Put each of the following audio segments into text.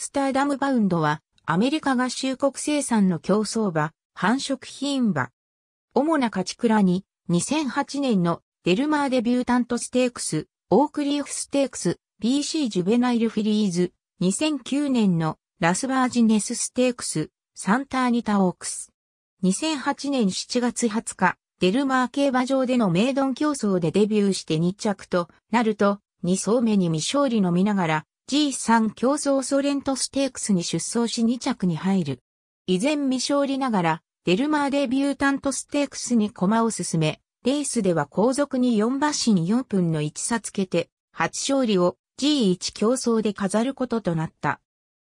スターダムバウンドは、アメリカ合衆国生産の競争馬、繁殖品馬。主な勝ち倉に、2008年のデルマーデビュータントステークス、オークリーフステークス、BC ジュベナイルフィリーズ、2009年のラスバージネスステークス、サンターニタオークス。2008年7月20日、デルマー競馬場でのメイドン競争でデビューして2着となると、2層目に未勝利のみながら、G3 競争ソ連トステークスに出走し2着に入る。依然未勝利ながら、デルマーデビュータントステークスに駒を進め、レースでは後続に4馬身4分の1差つけて、初勝利を G1 競争で飾ることとなった。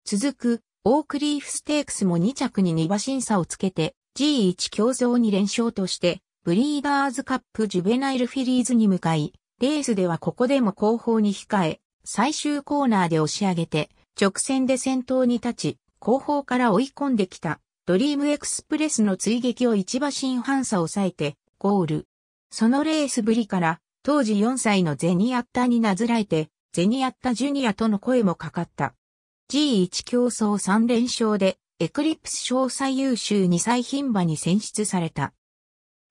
続く、オークリーフステークスも2着に2馬身差をつけて、G1 競争に連勝として、ブリーダーズカップジュベナイルフィリーズに向かい、レースではここでも後方に控え、最終コーナーで押し上げて、直線で先頭に立ち、後方から追い込んできた、ドリームエクスプレスの追撃を一馬身半差抑えて、ゴール。そのレースぶりから、当時4歳のゼニアッタになずらえて、ゼニアッタジュニアとの声もかかった。G1 競争3連勝で、エクリプス賞最優秀2歳牝馬に選出された。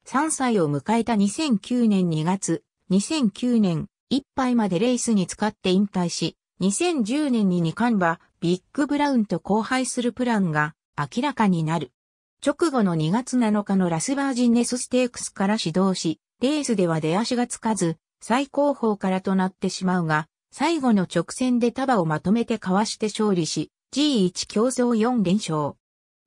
3歳を迎えた2009年2月、2009年1杯までレースに使って引退し、2010年に二冠馬、ビッグブラウンと交配するプランが明らかになる。直後の2月7日のラスバージンネスステークスから始動し、レースでは出足がつかず、最高峰からとなってしまうが、最後の直線で束をまとめてかわして勝利し、G1 競争4連勝。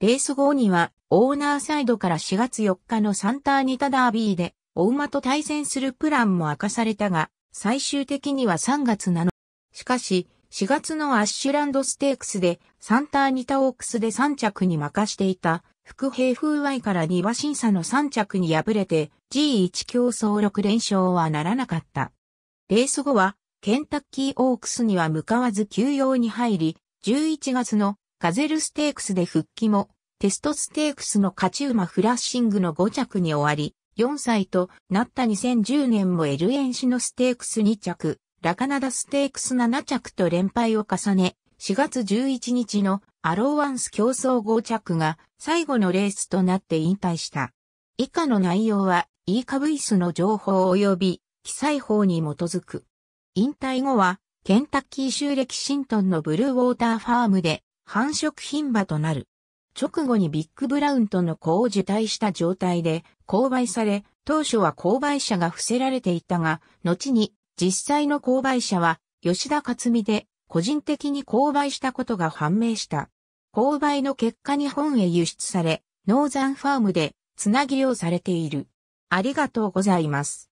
レース後には、オーナーサイドから4月4日のサンターニタダービーで、大馬と対戦するプランも明かされたが、最終的には3月7日。しかし、4月のアッシュランドステークスでサンターニタオークスで3着に任していた副兵風合から2馬審査の3着に敗れて G1 競争6連勝はならなかった。レース後はケンタッキーオークスには向かわず休養に入り、11月のガゼルステークスで復帰もテストステークスの勝ち馬フラッシングの5着に終わり、4歳となった2010年もエルエンシのステークス2着、ラカナダステークス7着と連敗を重ね、4月11日のアローワンス競争5着が最後のレースとなって引退した。以下の内容は e カブイスの情報及び記載法に基づく。引退後はケンタッキー州歴シントンのブルーウォーターファームで繁殖品馬となる。直後にビッグブラウンとの子を受胎した状態で購買され、当初は購買者が伏せられていたが、後に実際の購買者は吉田勝美で個人的に購買したことが判明した。購買の結果日本へ輸出され、ノーザンファームでつなぎをされている。ありがとうございます。